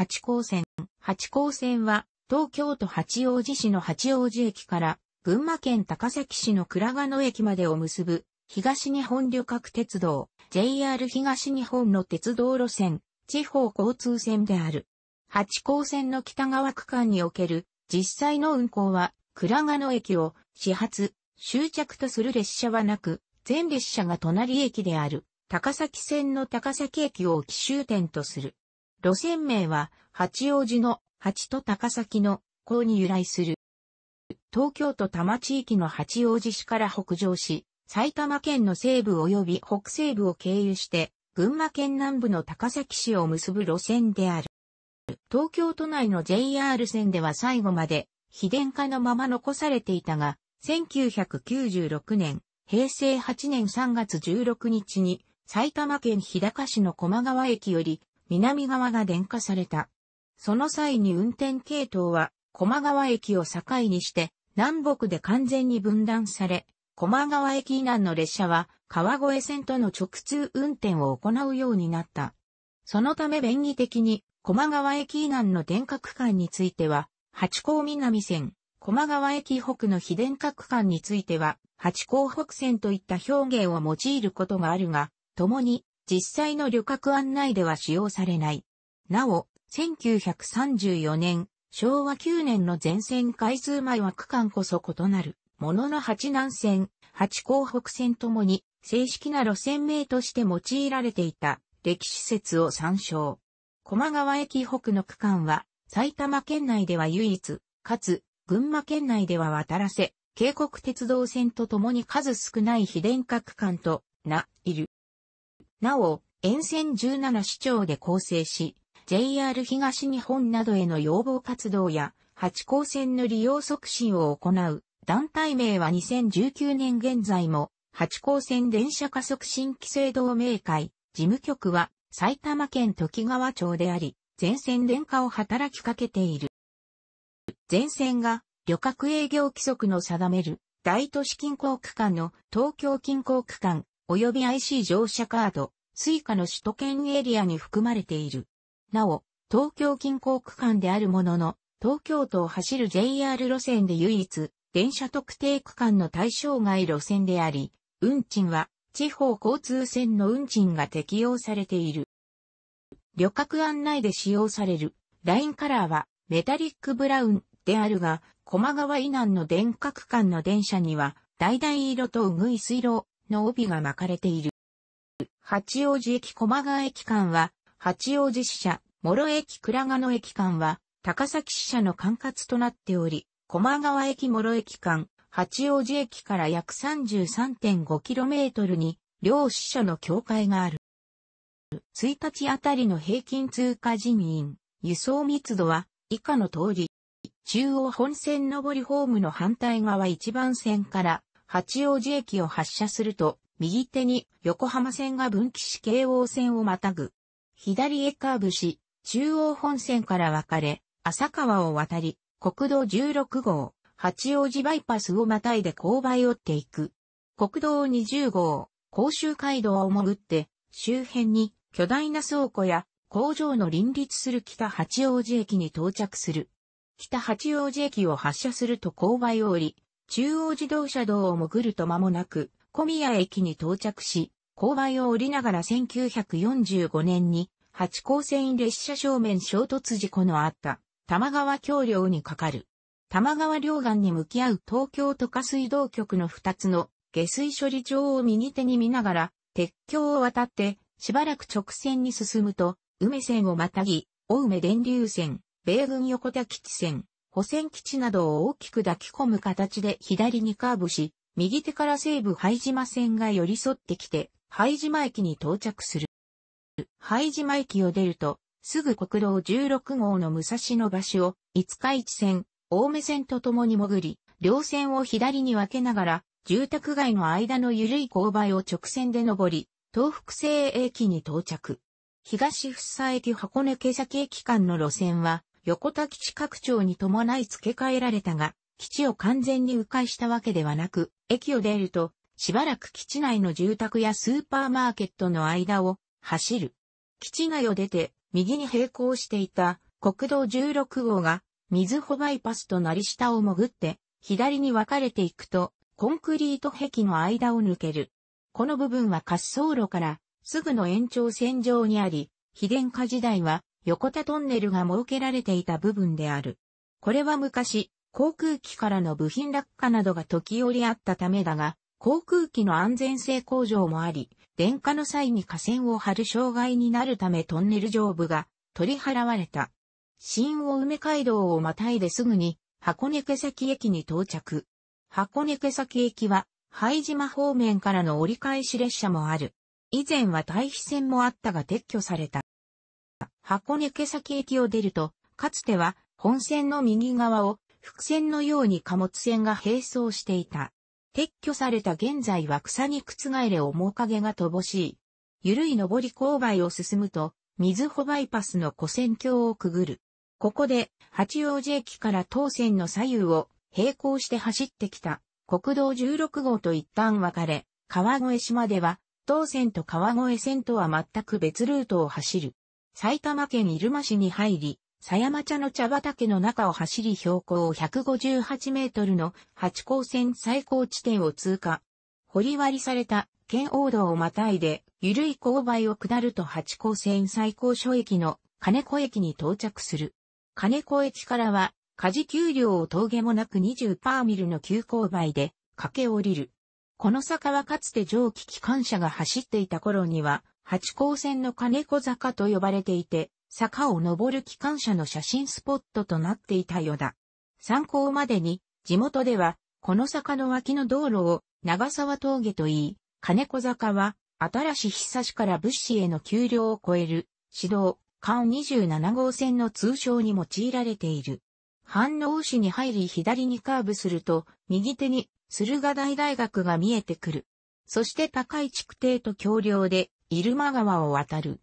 八高線。八高線は、東京都八王子市の八王子駅から、群馬県高崎市の倉賀野駅までを結ぶ、東日本旅客鉄道、JR 東日本の鉄道路線、地方交通線である。八高線の北側区間における、実際の運行は、倉賀野駅を始発、終着とする列車はなく、全列車が隣駅である、高崎線の高崎駅を起終点とする。路線名は、八王子の八と高崎の港に由来する。東京都多摩地域の八王子市から北上し、埼玉県の西部及び北西部を経由して、群馬県南部の高崎市を結ぶ路線である。東京都内の JR 線では最後まで、非電化のまま残されていたが、1996年、平成8年3月16日に、埼玉県日高市の駒川駅より南側が電化された。その際に運転系統は、駒川駅を境にして、南北で完全に分断され、駒川駅以南の列車は、川越線との直通運転を行うようになった。そのため便宜的に、駒川駅以南の電化区間については、八甲南線、駒川駅北の非電化区間については、八甲北線といった表現を用いることがあるが、共に実際の旅客案内では使用されない。なお、1934年、昭和9年の全線開通前は区間こそ異なる、ものの八南線、八港北線ともに、正式な路線名として用いられていた歴史説を参照。駒川駅北の区間は、埼玉県内では唯一、かつ、群馬県内では渡らせ、渓谷鉄道線とともに数少ない非電化区間とな、いる。なお、沿線17市町で構成し、JR 東日本などへの要望活動や、八高線の利用促進を行う、団体名は2019年現在も、八高線電車加速新規制同盟会、事務局は埼玉県時川町であり、全線電化を働きかけている。全線が旅客営業規則の定める大都市近郊区間の東京近郊区間、及び IC 乗車カード、suica の首都圏エリアに含まれている。なお、東京近郊区間であるものの、東京都を走る JR 路線で唯一、電車特定区間の対象外路線であり、運賃は地方交通線の運賃が適用されている。旅客案内で使用されるラインカラーはメタリックブラウンであるが、駒川以南の電化区間の電車には、橙色とうぐい水路の帯が巻かれている。八王子駅駒川駅間は、八王子支社、諸駅倉賀野駅間は、高崎支社の管轄となっており、駒川駅諸駅間、八王子駅から約 33.5km に、両支社の境界がある。1日あたりの平均通過人員、輸送密度は、以下の通り、中央本線上りホームの反対側1番線から八王子駅を発車すると、右手に横浜線が分岐し京王線をまたぐ。左へカーブし、中央本線から分かれ、浅川を渡り、国道16号、八王子バイパスをまたいで勾配をっていく。国道20号、甲州街道を潜って、周辺に巨大な倉庫や工場の林立する北八王子駅に到着する。北八王子駅を発車すると勾配を降り、中央自動車道を潜ると間もなく、小宮駅に到着し、勾配を降りながら1945年に、八高線列車正面衝突事故のあった、玉川橋梁にかかる。玉川両岸に向き合う東京都下水道局の二つの下水処理場を右手に見ながら、鉄橋を渡って、しばらく直線に進むと、梅線をまたぎ、青梅電流線、米軍横田基地線、保線基地などを大きく抱き込む形で左にカーブし、右手から西部灰島線が寄り添ってきて、灰島駅に到着する。灰島駅を出ると、すぐ国道16号の武蔵野橋を、五日市線、青梅線と共に潜り、両線を左に分けながら、住宅街の間の緩い勾配を直線で登り、東北西駅に到着。東福佐駅箱根毛崎駅間の路線は、横田基地拡張に伴い付け替えられたが、基地を完全に迂回したわけではなく、駅を出ると、しばらく基地内の住宅やスーパーマーケットの間を走る。基地内を出て、右に並行していた国道16号が、水穂バイパスとなり下を潜って、左に分かれていくと、コンクリート壁の間を抜ける。この部分は滑走路からすぐの延長線上にあり、非電化時代は横田トンネルが設けられていた部分である。これは昔、航空機からの部品落下などが時折あったためだが、航空機の安全性向上もあり、電化の際に架線を張る障害になるためトンネル上部が取り払われた。新大梅街道をまたいですぐに箱根毛先駅に到着。箱根毛先駅は灰島方面からの折り返し列車もある。以前は退避線もあったが撤去された。箱根毛先駅を出ると、かつては本線の右側を伏線のように貨物線が並走していた。撤去された現在は草に覆れ面影が乏しい。ゆるい上り勾配を進むと、水穂バイパスの古線橋をくぐる。ここで、八王子駅から当線の左右を並行して走ってきた国道16号と一旦分かれ、川越島では、当線と川越線とは全く別ルートを走る。埼玉県入間市に入り、狭山茶の茶畑の中を走り標高158メートルの八高線最高地点を通過。掘り割りされた県王道をまたいで、ゆるい勾配を下ると八高線最高所駅の金子駅に到着する。金子駅からは、家事給料を峠もなく20パーミルの急勾配で駆け降りる。この坂はかつて蒸気機関車が走っていた頃には、八高線の金子坂と呼ばれていて、坂を登る機関車の写真スポットとなっていたようだ。参考までに、地元では、この坂の脇の道路を長沢峠と言い、金子坂は、新しい久しから物資への給料を超える、指導、間27号線の通称に用いられている。反応市に入り左にカーブすると、右手に駿河台大学が見えてくる。そして高い築堤と橋梁で入間川を渡る。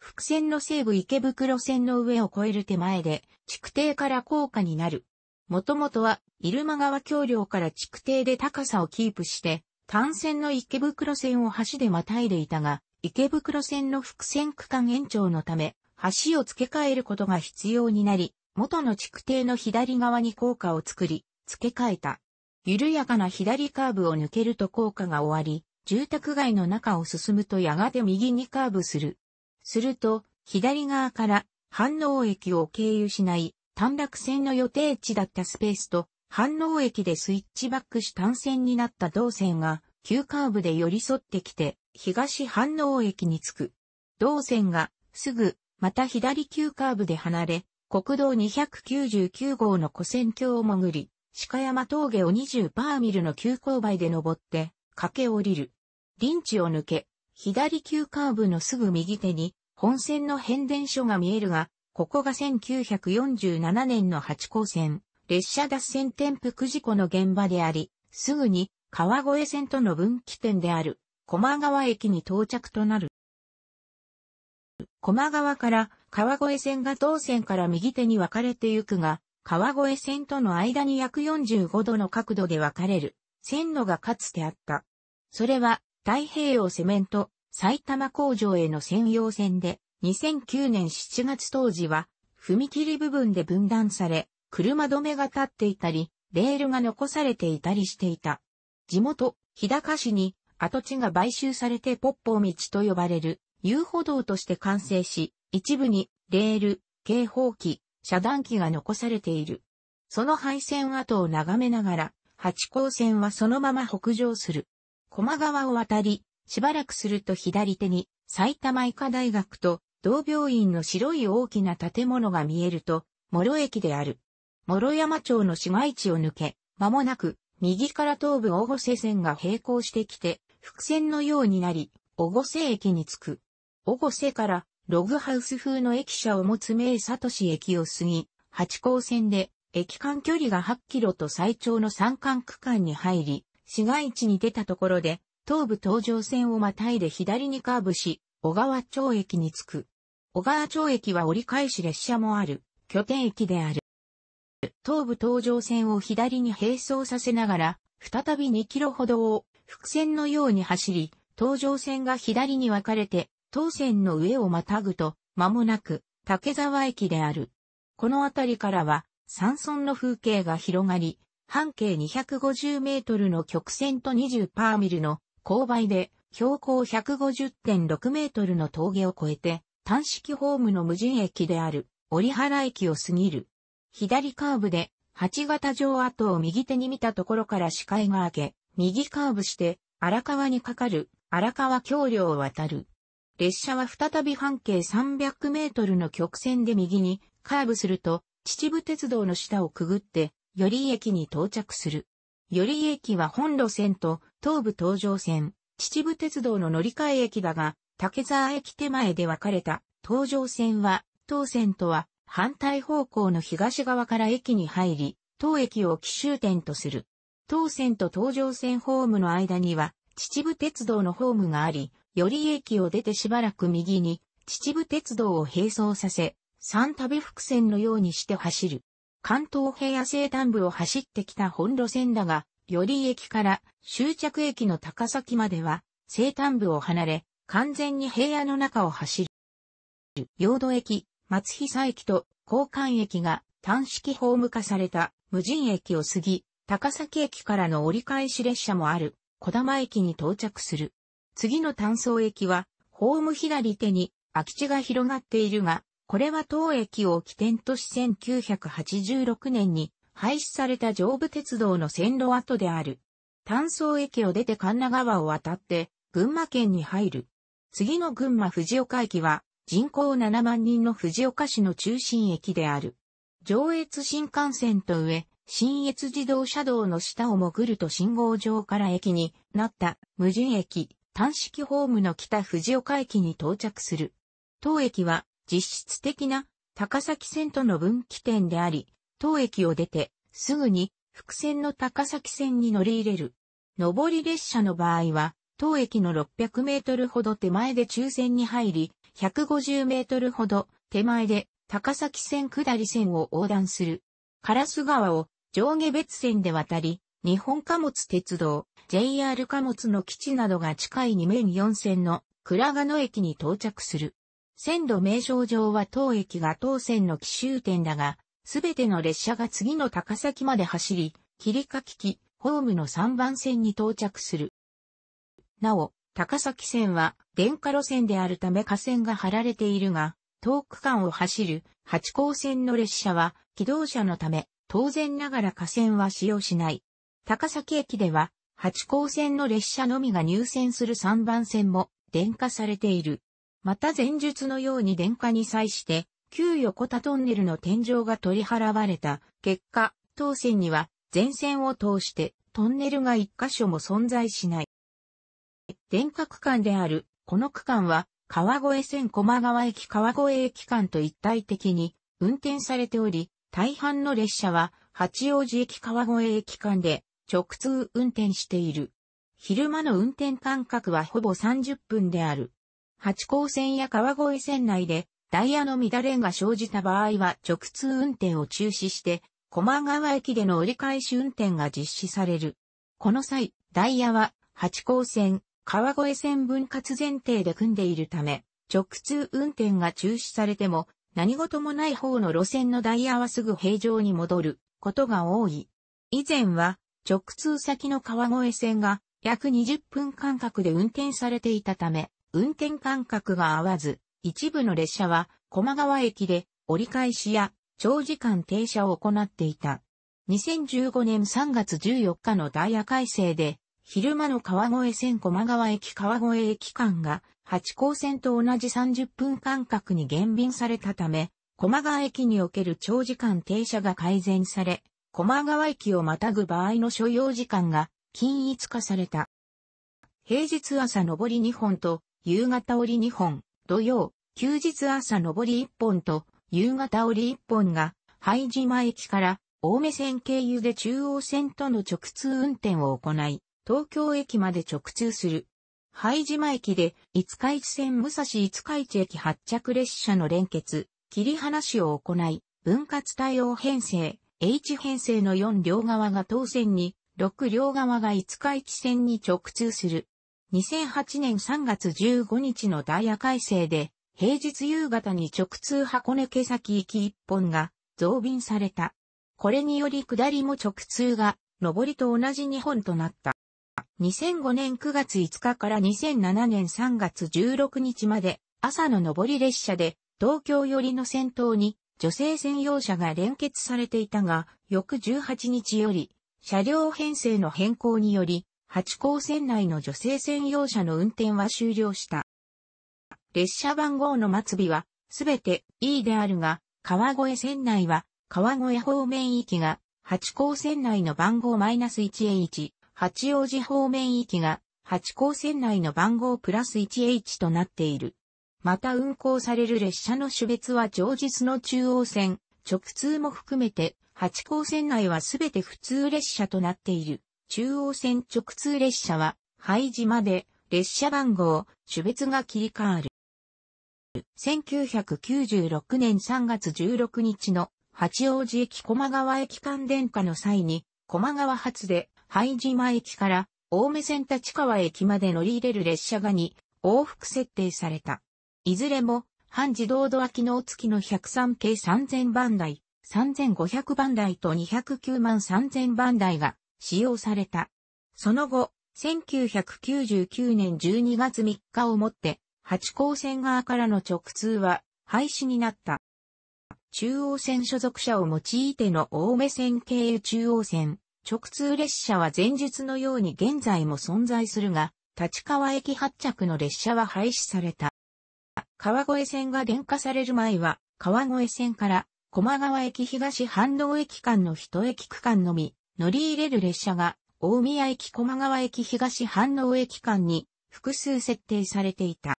伏線の西部池袋線の上を越える手前で、築堤から高架になる。もともとは、入間川橋梁から築堤で高さをキープして、単線の池袋線を橋でまたいでいたが、池袋線の伏線区間延長のため、橋を付け替えることが必要になり、元の築堤の左側に高架を作り、付け替えた。緩やかな左カーブを抜けると効果が終わり、住宅街の中を進むとやがて右にカーブする。すると、左側から反応駅を経由しない短絡線の予定地だったスペースと、反応駅でスイッチバックし単線になった同線が、急カーブで寄り添ってきて、東反応駅に着く。同線が、すぐ、また左急カーブで離れ、国道299号の古線橋を潜り、鹿山峠を20パーミルの急勾配で登って、駆け降りる。リンチを抜け、左急カーブのすぐ右手に、本線の変電所が見えるが、ここが1947年の八高線、列車脱線転覆事故の現場であり、すぐに川越線との分岐点である、駒川駅に到着となる。駒川から川越線が当線から右手に分かれてゆくが、川越線との間に約45度の角度で分かれる、線路がかつてあった。それは太平洋セメント、埼玉工場への専用線で、2009年7月当時は、踏切部分で分断され、車止めが立っていたり、レールが残されていたりしていた。地元、日高市に跡地が買収されてポッポー道と呼ばれる遊歩道として完成し、一部にレール、警報機、遮断機が残されている。その配線跡を眺めながら、八高線はそのまま北上する。駒川を渡り、しばらくすると左手に埼玉医科大学と同病院の白い大きな建物が見えると、諸駅である。諸山町の市街地を抜け、間もなく、右から東部大御瀬線が並行してきて、伏線のようになり、大御瀬駅に着く。大御瀬から、ログハウス風の駅舎を持つ名里市駅を過ぎ、八高線で、駅間距離が8キロと最長の山間区間に入り、市街地に出たところで、東武東上線をまたいで左にカーブし、小川町駅に着く。小川町駅は折り返し列車もある、拠点駅である。東武東上線を左に並走させながら、再び2キロほどを、伏線のように走り、東上線が左に分かれて、東線の上をまたぐと、間もなく、竹沢駅である。この辺りからは、山村の風景が広がり、半径250メートルの曲線と20パーミルの勾配で標高150.6メートルの峠を越えて単式ホームの無人駅である折原駅を過ぎる。左カーブで8型城跡を右手に見たところから視界が開け、右カーブして荒川にかかる荒川橋梁を渡る。列車は再び半径300メートルの曲線で右にカーブすると秩父鉄道の下をくぐって寄居駅に到着する。寄居駅は本路線と東武東上線、秩父鉄道の乗り換え駅だが、竹沢駅手前で分かれた東上線は、東線とは反対方向の東側から駅に入り、当駅を奇襲点とする。東線と東上線ホームの間には、秩父鉄道のホームがあり、寄居駅を出てしばらく右に、秩父鉄道を並走させ、三旅伏線のようにして走る。関東平野西端部を走ってきた本路線だが、より駅から終着駅の高崎までは、西端部を離れ、完全に平野の中を走る。用土駅、松久駅と交換駅が単式ホーム化された無人駅を過ぎ、高崎駅からの折り返し列車もある、小玉駅に到着する。次の単層駅は、ホーム左手に空き地が広がっているが、これは当駅を起点とし1986年に廃止された上部鉄道の線路跡である。単層駅を出て神奈川を渡って群馬県に入る。次の群馬藤岡駅は人口7万人の藤岡市の中心駅である。上越新幹線と上、新越自動車道の下を潜ると信号場から駅になった無人駅、単式ホームの北藤岡駅に到着する。当駅は実質的な高崎線との分岐点であり、当駅を出てすぐに伏線の高崎線に乗り入れる。上り列車の場合は、当駅の600メートルほど手前で抽選に入り、150メートルほど手前で高崎線下り線を横断する。烏川を上下別線で渡り、日本貨物鉄道、JR 貨物の基地などが近い2面4線の倉賀野駅に到着する。線路名称上は当駅が当線の奇襲点だが、すべての列車が次の高崎まで走り、切りかき機、ホームの3番線に到着する。なお、高崎線は電化路線であるため架線が張られているが、遠く間を走る八高線の列車は機動車のため、当然ながら架線は使用しない。高崎駅では、八高線の列車のみが入線する3番線も電化されている。また前述のように電化に際して、旧横田トンネルの天井が取り払われた結果、当線には全線を通してトンネルが一箇所も存在しない。電化区間であるこの区間は川越線駒川駅川越駅間と一体的に運転されており、大半の列車は八王子駅川越駅間で直通運転している。昼間の運転間隔はほぼ30分である。八甲線や川越線内でダイヤの乱れが生じた場合は直通運転を中止して、駒川駅での折り返し運転が実施される。この際、ダイヤは八甲線、川越線分割前提で組んでいるため、直通運転が中止されても、何事もない方の路線のダイヤはすぐ平常に戻ることが多い。以前は直通先の川越線が約20分間隔で運転されていたため、運転間隔が合わず、一部の列車は駒川駅で折り返しや長時間停車を行っていた。2015年3月14日のダイヤ改正で、昼間の川越線駒川駅川越駅間が、八高線と同じ30分間隔に減便されたため、駒川駅における長時間停車が改善され、駒川駅をまたぐ場合の所要時間が均一化された。平日朝上り2本と夕方折2本、土曜、休日朝上り1本と、夕方折1本が、灰島駅から青梅線経由で中央線との直通運転を行い、東京駅まで直通する。灰島駅で、五日市線武蔵五日市駅発着列車の連結、切り離しを行い、分割対応編成、H 編成の4両側が当線に、6両側が五日市線に直通する。2008年3月15日のダイヤ改正で、平日夕方に直通箱根毛先行き1本が増便された。これにより下りも直通が上りと同じ2本となった。2005年9月5日から2007年3月16日まで朝の上り列車で東京寄りの先頭に女性専用車が連結されていたが、翌18日より車両編成の変更により八高線内の女性専用車の運転は終了した。列車番号の末尾は、すべて E であるが、川越線内は、川越方面域が、八高線内の番号 -1H、八王子方面域が、八高線内の番号プラス 1H となっている。また運行される列車の種別は常日の中央線、直通も含めて、八高線内はすべて普通列車となっている。中央線直通列車は、拝島で、列車番号、種別が切り替わる。1996年3月16日の八王子駅駒川駅間電化の際に、駒川発で、拝島駅から、青梅線立川駅まで乗り入れる列車が2、往復設定された。いずれも、半自動ドア機能付きの103系3000番台、3500番台と209万3000番台が使用された。その後、1999年12月3日をもって、八高線側からの直通は廃止になった。中央線所属車を用いての青梅線経由中央線、直通列車は前述のように現在も存在するが、立川駅発着の列車は廃止された。川越線が電化される前は、川越線から、駒川駅東半道駅間の一駅区間のみ、乗り入れる列車が、大宮駅駒川駅東反応駅間に複数設定されていた。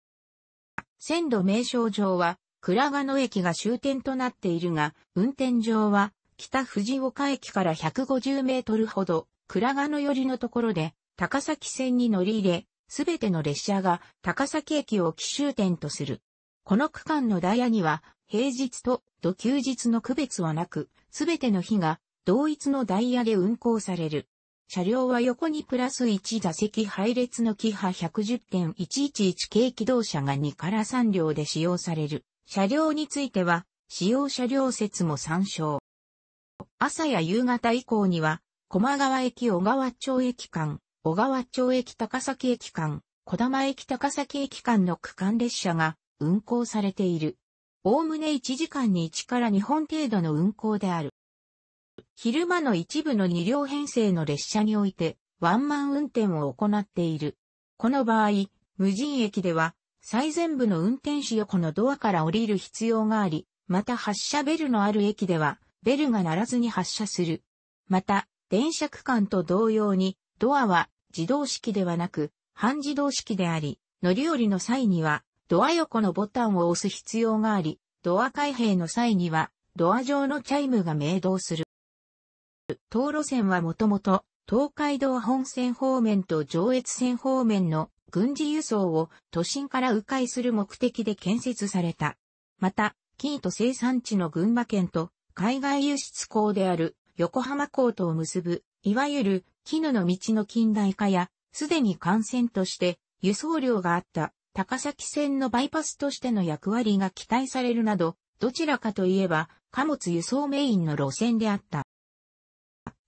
線路名称上は、倉賀野駅が終点となっているが、運転上は、北藤岡駅から150メートルほど、倉賀野寄りのところで、高崎線に乗り入れ、すべての列車が高崎駅を奇終点とする。この区間のダイヤには、平日と土休日の区別はなく、すべての日が同一のダイヤで運行される。車両は横にプラス1座席配列のキハ110.111系機動車が2から3両で使用される。車両については、使用車両説も参照。朝や夕方以降には、駒川駅小川町駅間、小川町駅高崎駅間、小玉駅高崎駅間の区間列車が運行されている。おおむね1時間に1から2本程度の運行である。昼間の一部の2両編成の列車において、ワンマン運転を行っている。この場合、無人駅では、最前部の運転手横のドアから降りる必要があり、また発車ベルのある駅では、ベルが鳴らずに発車する。また、電車区間と同様に、ドアは自動式ではなく、半自動式であり、乗り降りの際には、ドア横のボタンを押す必要があり、ドア開閉の際には、ドア上のチャイムが鳴動する。東路線はもともと東海道本線方面と上越線方面の軍事輸送を都心から迂回する目的で建設された。また、キート生産地の群馬県と海外輸出港である横浜港とを結ぶ、いわゆる絹の道の近代化や、すでに幹線として輸送量があった高崎線のバイパスとしての役割が期待されるなど、どちらかといえば貨物輸送メインの路線であった。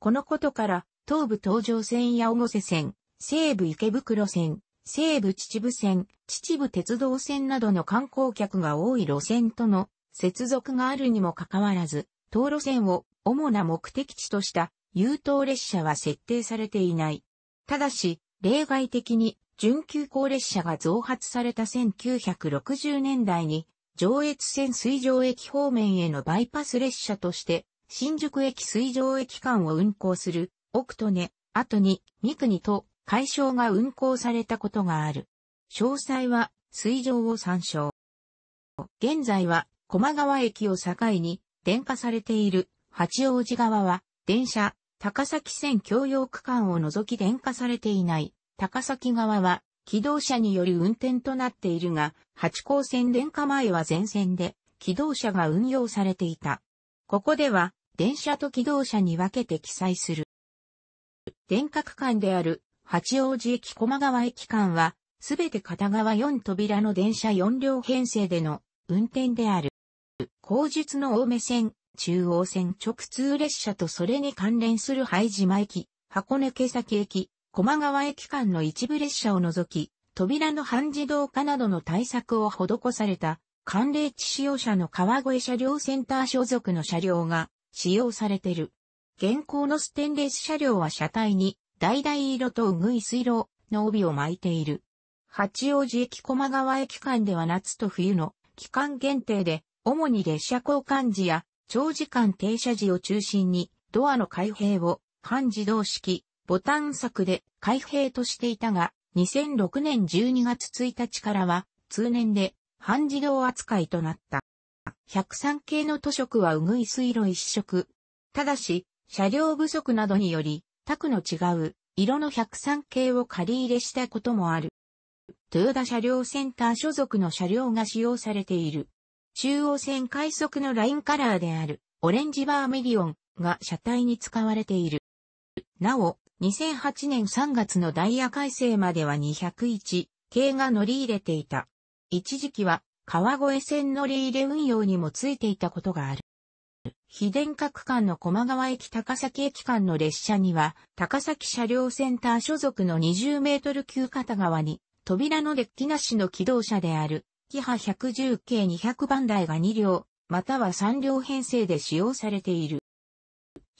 このことから、東武東上線や小瀬線、西武池袋線、西武秩父線、秩父鉄道線などの観光客が多い路線との接続があるにもかかわらず、東路線を主な目的地とした優等列車は設定されていない。ただし、例外的に準急行列車が増発された1960年代に上越線水上駅方面へのバイパス列車として新宿駅水上駅間を運行する、奥とね、後に、三国と、解消が運行されたことがある。詳細は、水上を参照。現在は、駒川駅を境に、電化されている、八王子側は、電車、高崎線共用区間を除き電化されていない、高崎側は、機動車による運転となっているが、八高線電化前は全線で、機動車が運用されていた。ここでは、電車と気動車に分けて記載する。電化間である八王子駅駒川駅間は、すべて片側4扉の電車4両編成での運転である。後述の青梅線、中央線直通列車とそれに関連する拝島駅、箱根毛崎駅、駒川駅間の一部列車を除き、扉の半自動化などの対策を施された、寒冷地使用者の川越車両センター所属の車両が使用されてる。現行のステンレス車両は車体に、橙色とうぐい水路の帯を巻いている。八王子駅駒川駅間では夏と冬の期間限定で、主に列車交換時や長時間停車時を中心に、ドアの開閉を半自動式、ボタン柵で開閉としていたが、2006年12月1日からは、通年で半自動扱いとなった。103系の図色はうぐい水路一色。ただし、車両不足などにより、タクの違う色の103系を借り入れしたこともある。ト田車両センター所属の車両が使用されている。中央線快速のラインカラーであるオレンジバーメディオンが車体に使われている。なお、2008年3月のダイヤ改正までは201系が乗り入れていた。一時期は川越線乗り入れ運用にもついていたことがある。非電化区間の駒川駅高崎駅間の列車には、高崎車両センター所属の20メートル級片側に、扉のデッキなしの機動車である、キハ110系200番台が2両、または3両編成で使用されている。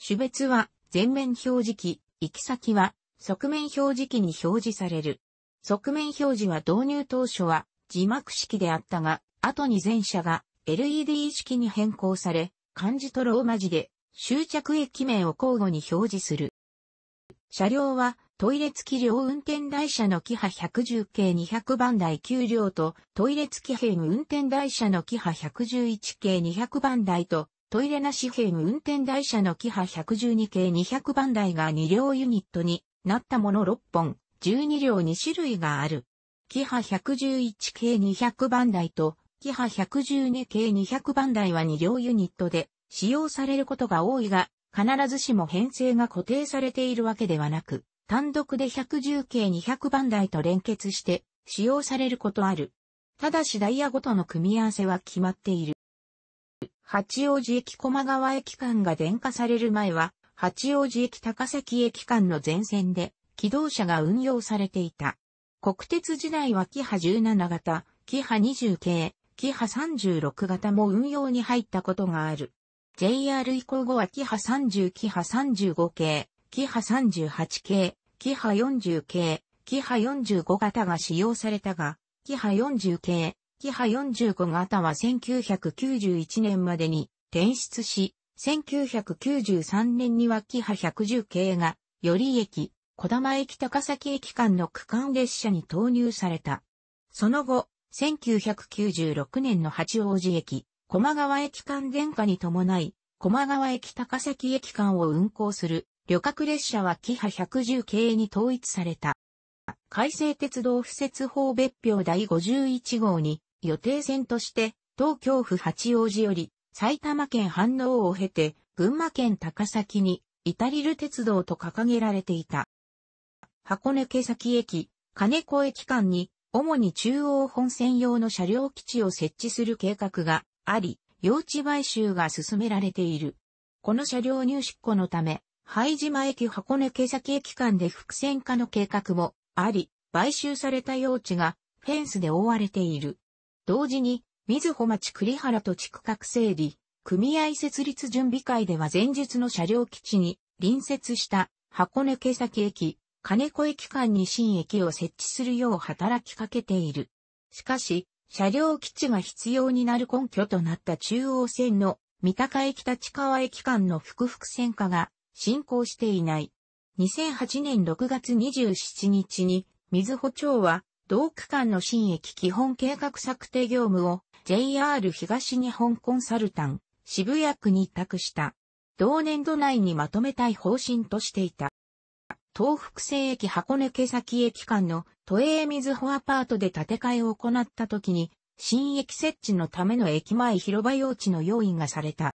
種別は、前面表示器、行き先は、側面表示器に表示される。側面表示は導入当初は、字幕式であったが、後に全車が LED 式に変更され、漢字とローマ字で終着駅名を交互に表示する。車両はトイレ付き両運転台車のキハ110系200番台9両とトイレ付き編運転台車のキハ111系200番台とトイレなし編運転台車のキハ112系200番台が2両ユニットになったもの6本、12両2種類がある。キハ111系200番台と、キハ112系200番台は2両ユニットで使用されることが多いが、必ずしも編成が固定されているわけではなく、単独で110系200番台と連結して使用されることある。ただしダイヤごとの組み合わせは決まっている。八王子駅駒川駅間が電化される前は、八王子駅高崎駅間の全線で、機動車が運用されていた。国鉄時代はキハ17型、キハ20系、キハ36型も運用に入ったことがある。JR 以降後はキハ30、キハ35系、キハ38系、キハ40系、キハ45型が使用されたが、キハ40系、キハ45型は1991年までに転出し、1993年にはキハ110系が、より駅、小玉駅高崎駅間の区間列車に投入された。その後、1996年の八王子駅、駒川駅間電化に伴い、駒川駅高崎駅間を運行する旅客列車はキハ110系に統一された。改正鉄道敷設法別表第51号に予定線として東京府八王子より埼玉県反応を経て群馬県高崎にイタリル鉄道と掲げられていた。箱根毛先駅、金子駅間に、主に中央本線用の車両基地を設置する計画があり、用地買収が進められている。この車両入出庫のため、拝島駅箱根毛先駅間で伏線化の計画もあり、買収された用地がフェンスで覆われている。同時に、水穂町栗原と地区画整理、組合設立準備会では前述の車両基地に隣接した箱根毛先駅、金子駅間に新駅を設置するよう働きかけている。しかし、車両基地が必要になる根拠となった中央線の三鷹駅立川駅間の複々線化が進行していない。2008年6月27日に、水穂町は同区間の新駅基本計画策定業務を JR 東日本コンサルタン渋谷区に委託した。同年度内にまとめたい方針としていた。東北西駅箱根毛先駅間の都営水穂アパートで建て替えを行った時に、新駅設置のための駅前広場用地の用意がされた。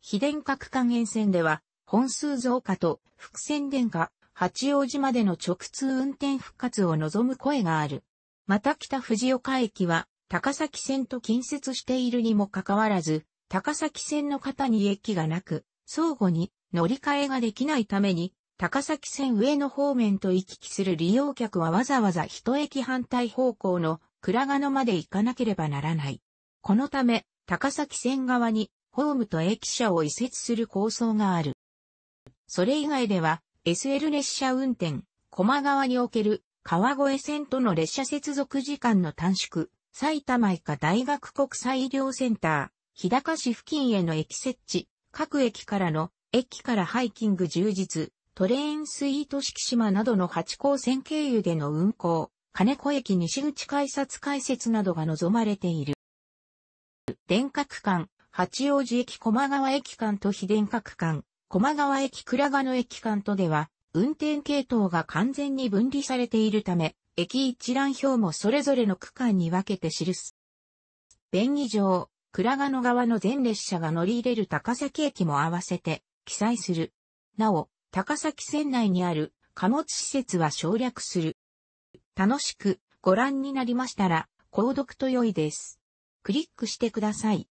非電角還元線では、本数増加と伏線電化、八王子までの直通運転復活を望む声がある。また北藤岡駅は、高崎線と近接しているにもかかわらず、高崎線の方に駅がなく、相互に乗り換えができないために、高崎線上野方面と行き来する利用客はわざわざ一駅反対方向の倉賀野まで行かなければならない。このため、高崎線側にホームと駅舎を移設する構想がある。それ以外では、SL 列車運転、駒川における川越線との列車接続時間の短縮、埼玉医科大学国際医療センター、日高市付近への駅設置、各駅からの駅からハイキング充実、トレインスイート敷島などの八高線経由での運行、金子駅西口改札開設などが望まれている。電区間、八王子駅駒川駅間と非電区間、駒川駅倉賀野駅間とでは、運転系統が完全に分離されているため、駅一覧表もそれぞれの区間に分けて記す。便宜上、倉賀野側の全列車が乗り入れる高崎駅も合わせて記載する。なお、高崎線内にある貨物施設は省略する。楽しくご覧になりましたら、購読と良いです。クリックしてください。